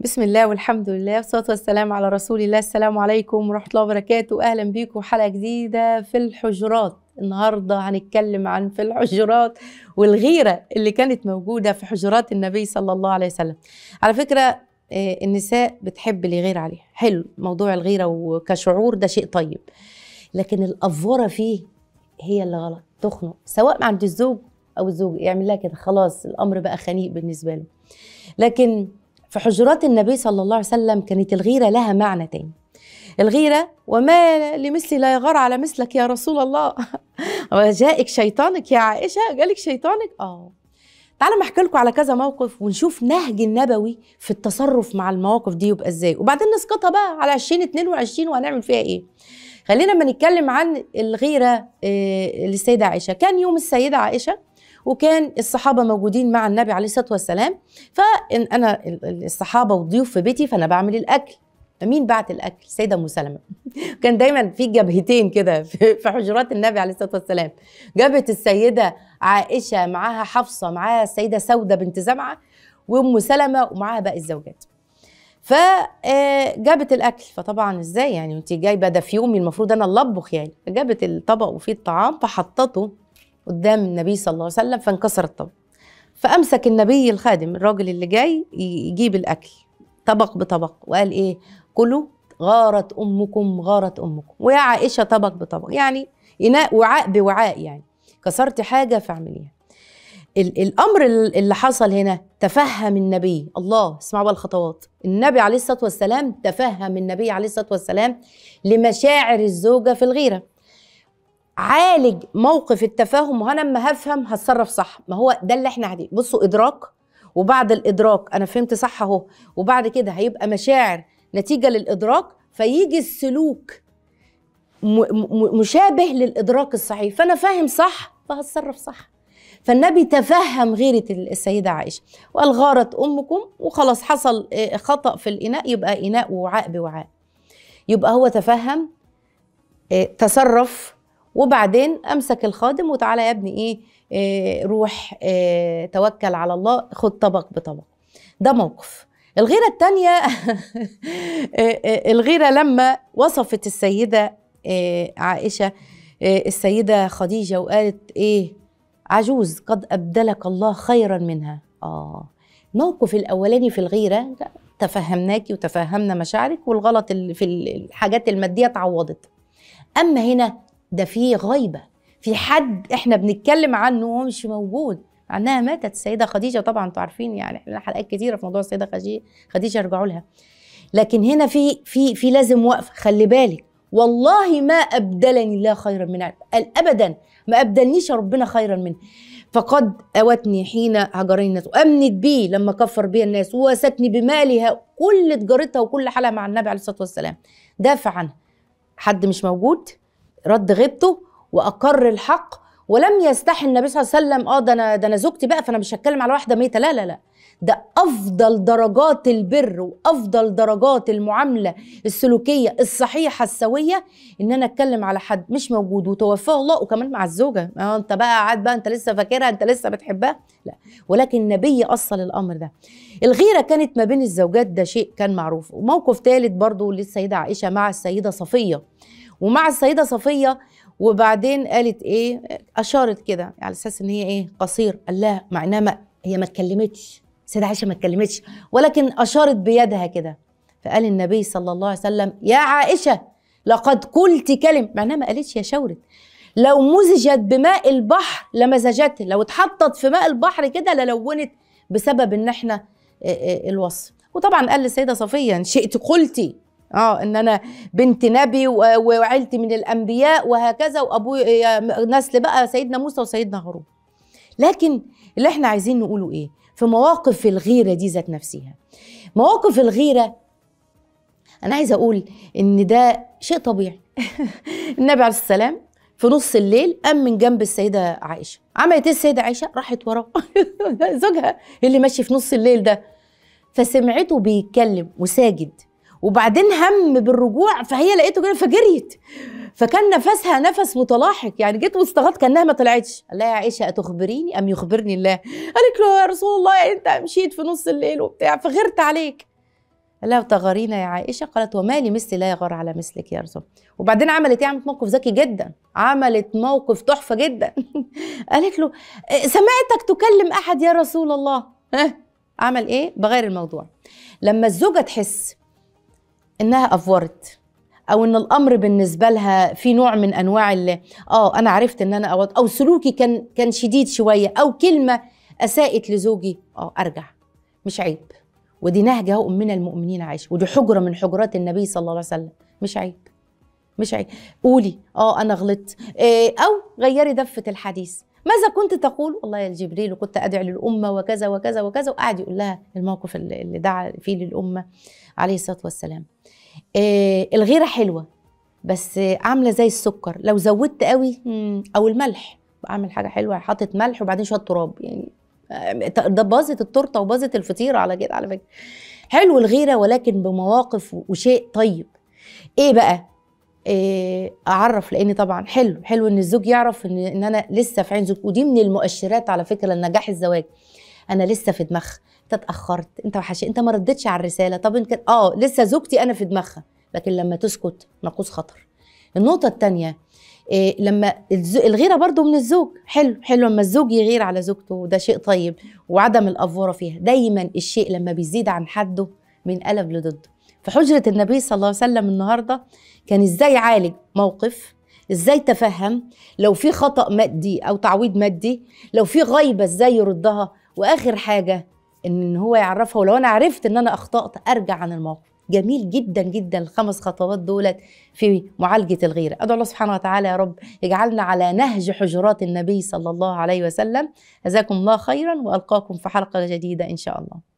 بسم الله والحمد لله والصلاه والسلام على رسول الله السلام عليكم ورحمه الله وبركاته اهلا بيكم حلقه جديده في الحجرات النهارده هنتكلم عن في الحجرات والغيره اللي كانت موجوده في حجرات النبي صلى الله عليه وسلم على فكره آه، النساء بتحب اللي يغير عليها حلو موضوع الغيره وكشعور ده شيء طيب لكن الافوره فيه هي اللي غلط تخنق سواء عند الزوج او الزوج يعمل لها كده خلاص الامر بقى خنيق بالنسبه له لكن في حجرات النبي صلى الله عليه وسلم كانت الغيرة لها معنى تاني الغيرة وما لمثلي لا يغار على مثلك يا رسول الله وجاءك شيطانك يا عائشة جالك شيطانك اه تعالى ما احكي لكم على كذا موقف ونشوف نهج النبوي في التصرف مع المواقف دي يبقى ازاي وبعدين نسقطها بقى على 2022 وهنعمل فيها ايه خلينا ما نتكلم عن الغيرة آه، للسيدة عائشة كان يوم السيدة عائشة وكان الصحابه موجودين مع النبي عليه الصلاه والسلام فانا الصحابه وضيوف في بيتي فانا بعمل الاكل فمين بعت الاكل السيده ام سلمه كان دايما في جبهتين كده في حجرات النبي عليه الصلاه والسلام جبهه السيده عائشه معاها حفصه معاها السيده سوده بنت زمعه وام سلمه ومعاها باقي الزوجات فجابت آه، الاكل فطبعا ازاي يعني انت جايبه ده في يومي المفروض انا اللي اطبخ يعني فجابت الطبق وفيه الطعام فحطته قدام النبي صلى الله عليه وسلم فانكسر الطبق فامسك النبي الخادم الراجل اللي جاي يجيب الاكل طبق بطبق وقال ايه كلوا غارت امكم غارت امكم ويا عائشه طبق بطبق يعني اناء وعاء بوعاء يعني كسرت حاجه فاعمليها الامر اللي حصل هنا تفهم النبي الله اسمعوا بقى الخطوات النبي عليه الصلاه والسلام تفهم النبي عليه الصلاه والسلام لمشاعر الزوجه في الغيره عالج موقف التفاهم وانا اما هفهم هتصرف صح ما هو ده اللي احنا عليه بصوا ادراك وبعد الادراك انا فهمت صح اهو وبعد كده هيبقى مشاعر نتيجه للادراك فيجي السلوك مشابه للادراك الصحيح فانا فاهم صح فهتصرف صح فالنبي تفهم غيرة السيدة عائشة وقال غارت أمكم وخلاص حصل آه، خطأ في الإناء يبقى إناء وعاء بوعاء يبقى هو تفهم آه، تصرف وبعدين امسك الخادم وتعالى يا ابني ايه, إيه روح إيه توكل على الله خد طبق بطبق ده موقف الغيرة التانية آه، آه، الغيرة لما وصفت السيدة آه، عائشة السيدة خديجة وقالت إيه عجوز قد أبدلك الله خيرا منها آه الموقف الأولاني في الغيرة تفهمناكي وتفهمنا مشاعرك والغلط في الحاجات المادية اتعوضت أما هنا ده في غيبه في حد احنا بنتكلم عنه وهو مش موجود مع انها ماتت السيده خديجه طبعا انتوا عارفين يعني احنا حلقات كتيره في موضوع السيده خديجه ارجعوا لها لكن هنا في في في لازم وقفه خلي بالك والله ما ابدلني الله خيرا من قال ابدا ما ابدلنيش ربنا خيرا منه فقد اوتني حين هجرني الناس وامنت بي لما كفر بي الناس ووستني بمالها كل تجارتها وكل حالها مع النبي عليه الصلاه والسلام دافع عنها حد مش موجود رد غيبته واقر الحق ولم يستحي النبي صلى الله عليه وسلم اه ده انا ده انا زوجتي بقى فانا مش هتكلم على واحده ميته لا لا لا ده افضل درجات البر وافضل درجات المعامله السلوكيه الصحيحه السويه ان انا اتكلم على حد مش موجود وتوفاه الله وكمان مع الزوجه اه انت بقى قاعد بقى انت لسه فاكرها انت لسه بتحبها لا ولكن النبي اصل الامر ده الغيره كانت ما بين الزوجات ده شيء كان معروف وموقف ثالث برضه للسيده عائشه مع السيده صفيه ومع السيده صفيه وبعدين قالت ايه اشارت كده على اساس ان هي ايه قصير قال لها مع انها ما هي ما اتكلمتش السيده عائشه ما اتكلمتش ولكن اشارت بيدها كده فقال النبي صلى الله عليه وسلم يا عائشه لقد قلت كلمه معناها ما قالتش يا شاورت لو مزجت بماء البحر لمزجته لو اتحطت في ماء البحر كده للونت بسبب ان احنا الوصف وطبعا قال للسيده صفيه ان شئت قلتي اه ان انا بنت نبي وعيلتي من الانبياء وهكذا وابويا نسل بقى سيدنا موسى وسيدنا هارون لكن اللي احنا عايزين نقوله ايه في مواقف الغيره دي ذات نفسها مواقف الغيره انا عايزه اقول ان ده شيء طبيعي النبي عليه السلام في نص الليل قام من جنب السيده عائشه عملت ايه السيده عائشه راحت وراه زوجها اللي ماشي في نص الليل ده فسمعته بيتكلم وساجد وبعدين هم بالرجوع فهي لقيته كده فجريت فكان نفسها نفس متلاحق يعني جيت واستغربت كانها ما طلعتش قال لها يا عائشه اتخبريني ام يخبرني الله قالت له يا رسول الله يعني انت مشيت في نص الليل وبتاع فغرت عليك قال لها تغارين يا عائشه قالت وما لي مثلي لا يغار على مثلك يا رسول وبعدين عملت ايه عملت موقف ذكي جدا عملت موقف تحفه جدا قالت له إيه، سمعتك تكلم احد يا رسول الله عمل ايه بغير الموضوع لما الزوجه تحس انها افورت او ان الامر بالنسبه لها في نوع من انواع اللي اه انا عرفت ان انا أوض او سلوكي كان كان شديد شويه او كلمه اساءت لزوجي اه ارجع مش عيب ودي نهجه امنا المؤمنين عائشه ودي حجره من حجرات النبي صلى الله عليه وسلم مش عيب مش عيب قولي اه انا غلطت آه، او غيري دفه الحديث ماذا كنت تقول والله يا جبريل كنت أدعي للأمة وكذا وكذا وكذا وقعد يقول لها الموقف اللي دعا فيه للأمة عليه الصلاة والسلام إيه الغيرة حلوة بس عاملة زي السكر لو زودت قوي أو الملح اعمل حاجة حلوة حاطط ملح وبعدين شوية تراب يعني آه، ده باظت التورته وباظت الفطيره على كده على فكره حلو الغيره ولكن بمواقف وشيء طيب ايه بقى آه، اعرف لان طبعا حلو حلو ان الزوج يعرف ان, إن انا لسه في عين زوج ودي من المؤشرات على فكره لنجاح الزواج انا لسه في دماغها انت اتاخرت انت وحش انت ما ردتش على الرساله طب انت اه لسه زوجتي انا في دماغها لكن لما تسكت ناقوس خطر النقطه الثانيه إيه لما الغيره برضو من الزوج حلو حلو لما الزوج يغير على زوجته وده شيء طيب وعدم الافوره فيها دايما الشيء لما بيزيد عن حده بينقلب لضده في حجرة النبي صلى الله عليه وسلم النهاردة كان إزاي يعالج موقف إزاي تفهم لو في خطأ مادي أو تعويض مادي لو في غيبة إزاي يردها وآخر حاجة إن هو يعرفها ولو أنا عرفت إن أنا أخطأت أرجع عن الموقف جميل جدا جدا الخمس خطوات دولت في معالجة الغيرة أدعو الله سبحانه وتعالى يا رب اجعلنا على نهج حجرات النبي صلى الله عليه وسلم جزاكم الله خيرا وألقاكم في حلقة جديدة إن شاء الله